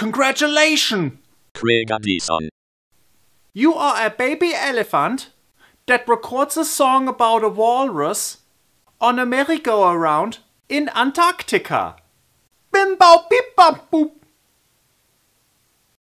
Congratulations! Craig Anderson. You are a baby elephant that records a song about a walrus on a merry-go-round in Antarctica. Bim bow beep bop boop